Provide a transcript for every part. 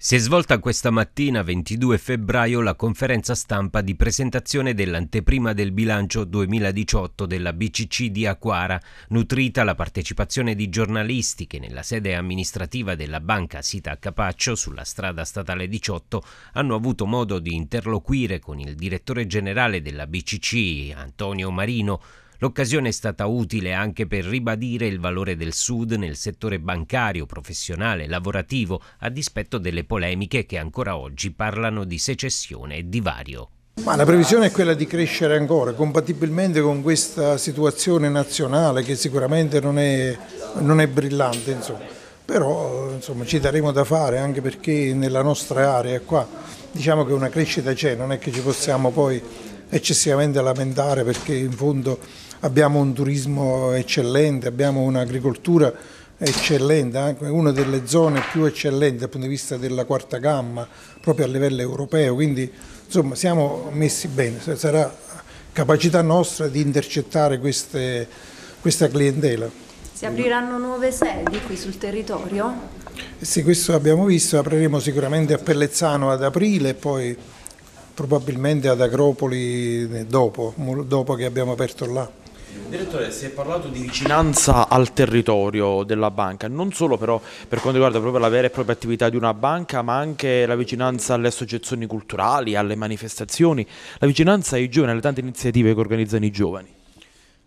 Si è svolta questa mattina 22 febbraio la conferenza stampa di presentazione dell'anteprima del bilancio 2018 della BCC di Aquara, nutrita la partecipazione di giornalisti che nella sede amministrativa della banca sita a Capaccio sulla strada statale 18 hanno avuto modo di interloquire con il direttore generale della BCC Antonio Marino L'occasione è stata utile anche per ribadire il valore del Sud nel settore bancario, professionale, lavorativo, a dispetto delle polemiche che ancora oggi parlano di secessione e divario. Ma la previsione è quella di crescere ancora, compatibilmente con questa situazione nazionale che sicuramente non è, non è brillante, insomma. però insomma, ci daremo da fare anche perché nella nostra area qua diciamo che una crescita c'è, non è che ci possiamo poi eccessivamente lamentare perché in fondo abbiamo un turismo eccellente, abbiamo un'agricoltura eccellente, anche una delle zone più eccellenti dal punto di vista della quarta gamma, proprio a livello europeo, quindi insomma siamo messi bene, sarà capacità nostra di intercettare queste, questa clientela. Si apriranno nuove sedi qui sul territorio? Sì, questo abbiamo visto, apriremo sicuramente a Pellezzano ad aprile e poi probabilmente ad Acropoli dopo, dopo che abbiamo aperto là. Direttore, si è parlato di vicinanza al territorio della banca, non solo però per quanto riguarda proprio la vera e propria attività di una banca, ma anche la vicinanza alle associazioni culturali, alle manifestazioni, la vicinanza ai giovani, alle tante iniziative che organizzano i giovani.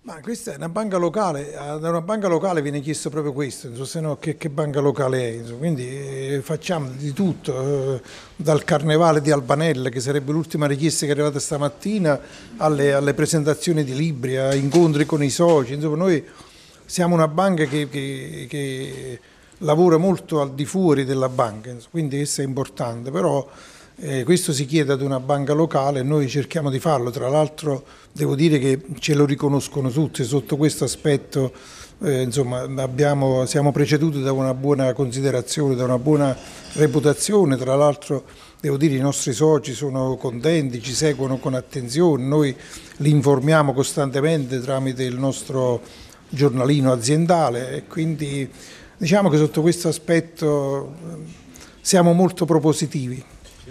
Ma questa è una banca locale, da una banca locale viene chiesto proprio questo, se no che, che, banca locale è, quindi eh, facciamo di tutto, eh, dal carnevale di Albanella che sarebbe l'ultima richiesta che è arrivata stamattina alle, alle, presentazioni di libri, a incontri con i soci, insomma noi siamo una banca che, che, che lavora molto al di fuori della banca, quindi questo è importante, però eh, questo si chiede ad una banca locale e noi cerchiamo di farlo, tra l'altro devo dire che ce lo riconoscono tutti, sotto questo aspetto eh, insomma, abbiamo, siamo preceduti da una buona considerazione, da una buona reputazione, tra l'altro devo dire i nostri soci sono contenti, ci seguono con attenzione, noi li informiamo costantemente tramite il nostro giornalino aziendale e quindi diciamo che sotto questo aspetto eh, siamo molto propositivi.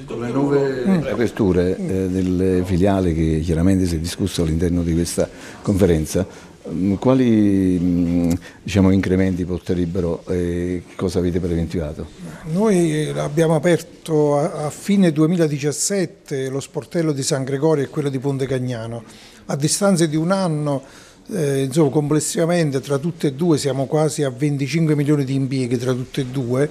Con le nuove eh. aperture eh, delle filiali che chiaramente si è discusso all'interno di questa conferenza, mm, quali mm, diciamo, incrementi porterebbero e cosa avete preventivato? Noi abbiamo aperto a, a fine 2017 lo sportello di San Gregorio e quello di Ponte Cagnano. A distanza di un anno eh, insomma, complessivamente tra tutte e due siamo quasi a 25 milioni di impieghi tra tutte e due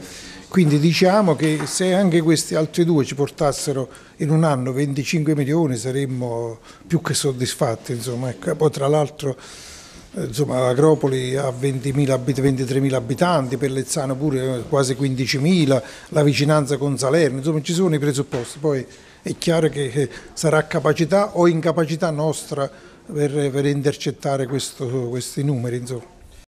quindi diciamo che se anche questi altri due ci portassero in un anno 25 milioni saremmo più che soddisfatti. Insomma. Ecco, poi tra l'altro eh, Agropoli ha 23.000 abitanti, Pellezzano pure eh, quasi 15.000, la vicinanza con Salerno, insomma ci sono i presupposti. Poi è chiaro che eh, sarà capacità o incapacità nostra per, per intercettare questo, questi numeri. Insomma.